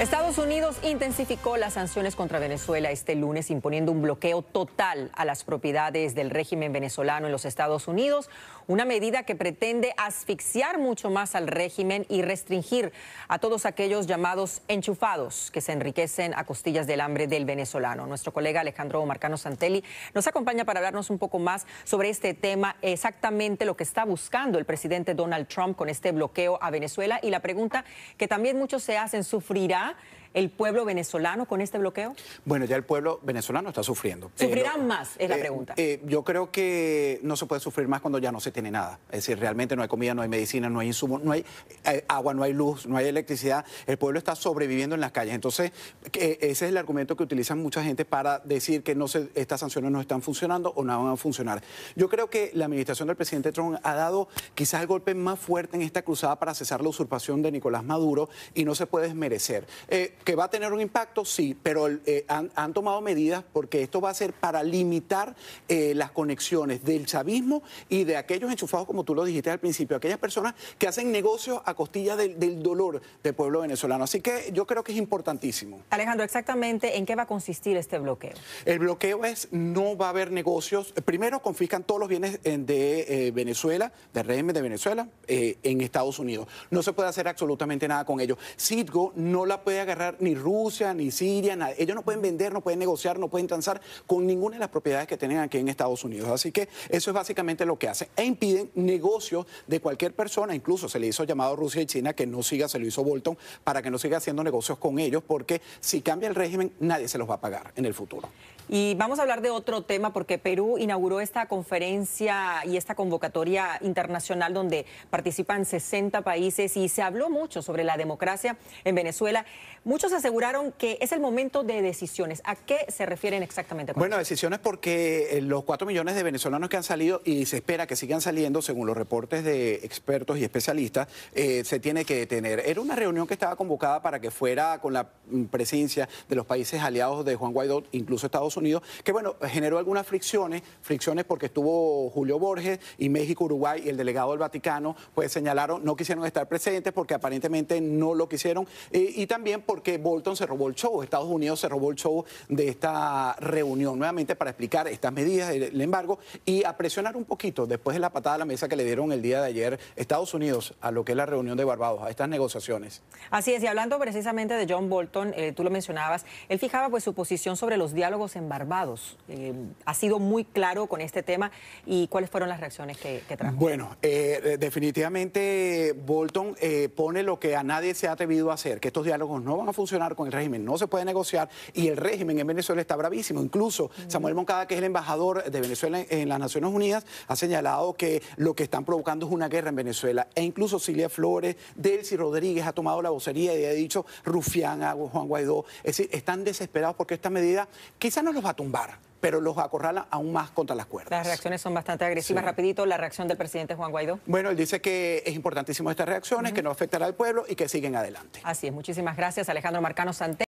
Estados Unidos intensificó las sanciones contra Venezuela este lunes imponiendo un bloqueo total a las propiedades del régimen venezolano en los Estados Unidos, una medida que pretende asfixiar mucho más al régimen y restringir a todos aquellos llamados enchufados que se enriquecen a costillas del hambre del venezolano. Nuestro colega Alejandro Marcano Santelli nos acompaña para hablarnos un poco más sobre este tema, exactamente lo que está buscando el presidente Donald Trump con este bloqueo a Venezuela y la pregunta que también muchos se hacen, ¿sufrirá Gracias el pueblo venezolano con este bloqueo? Bueno, ya el pueblo venezolano está sufriendo. Eh, ¿Sufrirán más? Es la eh, pregunta. Eh, yo creo que no se puede sufrir más cuando ya no se tiene nada. Es decir, realmente no hay comida, no hay medicina, no hay insumos, no hay agua, no hay luz, no hay electricidad. El pueblo está sobreviviendo en las calles. Entonces, ese es el argumento que utilizan mucha gente para decir que no estas sanciones no están funcionando o no van a funcionar. Yo creo que la administración del presidente Trump ha dado quizás el golpe más fuerte en esta cruzada para cesar la usurpación de Nicolás Maduro y no se puede desmerecer. ¿Que va a tener un impacto? Sí, pero eh, han, tomado medidas porque esto va a ser para limitar eh, las conexiones del chavismo y de aquellos enchufados, como tú lo dijiste al principio, aquellas personas que hacen negocios a costilla del, dolor del pueblo venezolano. Así que yo creo que es importantísimo. Alejandro, exactamente, ¿en qué va a consistir este bloqueo? El bloqueo es no va a haber negocios. Primero, confiscan todos los bienes eh, de Venezuela, del régimen de Venezuela, en Estados Unidos. No se puede hacer absolutamente nada con ellos. Citgo no la puede agarrar ni Rusia, ni Siria, nada. Ellos no pueden vender, no pueden negociar, no pueden transar con ninguna de las propiedades que tienen aquí en Estados Unidos. Así que eso es básicamente lo que hacen. E impiden negocios de cualquier persona. Incluso se le hizo llamado a Rusia y China que no siga, se lo hizo Bolton, para que no siga haciendo negocios con ellos, porque si cambia el régimen, nadie se los va a pagar en el futuro. Y vamos a hablar de otro tema porque Perú inauguró esta conferencia y esta convocatoria internacional donde participan 60 países y se habló mucho sobre la democracia en Venezuela. Muchos aseguraron que es el momento de decisiones. ¿A qué se refieren exactamente? bueno, decisiones porque eh, los 4 millones de venezolanos que han salido y se espera que sigan saliendo, según los reportes de expertos y especialistas, eh, se tiene que detener. Era una reunión que estaba convocada para que fuera con la mm, presencia de los países aliados de Juan Guaidó, incluso Estados Unidos, que bueno, generó algunas fricciones, fricciones porque estuvo Julio Borges y México, Uruguay y el delegado del Vaticano, pues señalaron, no quisieron estar presentes porque aparentemente no lo quisieron eh, y también porque Bolton se robó el show, Estados Unidos se robó el show de esta reunión, nuevamente para explicar estas medidas, el embargo, y a presionar un poquito después de la patada a la mesa que le dieron el día de ayer Estados Unidos a lo que es la reunión de Barbados, a estas negociaciones. Así es, y hablando precisamente de John Bolton, eh, tú lo mencionabas, él fijaba pues su posición sobre los diálogos en Barbados. Eh, ¿Ha sido muy claro con este tema y cuáles fueron las reacciones que, trajo? Bueno, eh, eh, definitivamente Bolton pone lo que a nadie se ha atrevido a hacer, que estos diálogos no van a funcionar con el régimen, no se puede negociar y el régimen en Venezuela está bravísimo. Incluso Samuel Moncada, que es el embajador de Venezuela en, las Naciones Unidas, ha señalado que lo que están provocando es una guerra en Venezuela. E incluso Silvia Flores, Delcy Rodríguez ha tomado la vocería y ha dicho Rufián, Juan Guaidó. Es decir, están desesperados porque esta medida quizá no los va a tumbar, pero los acorrala aún más contra las cuerdas. Las reacciones son bastante agresivas. Rapidito, la reacción del presidente Juan Guaidó. Bueno, él dice que es importantísimo estas reacciones, que no afectará al pueblo y que siguen adelante. Así es. Muchísimas gracias, Alejandro Marcano Santé.